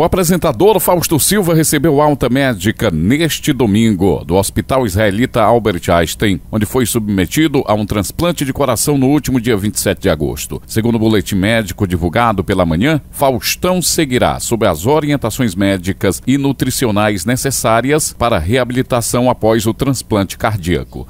O apresentador Fausto Silva recebeu alta médica neste domingo do Hospital Israelita Albert Einstein, onde foi submetido a um transplante de coração no último dia 27 de agosto. Segundo o boletim médico divulgado pela manhã, Faustão seguirá sob as orientações médicas e nutricionais necessárias para a reabilitação após o transplante cardíaco.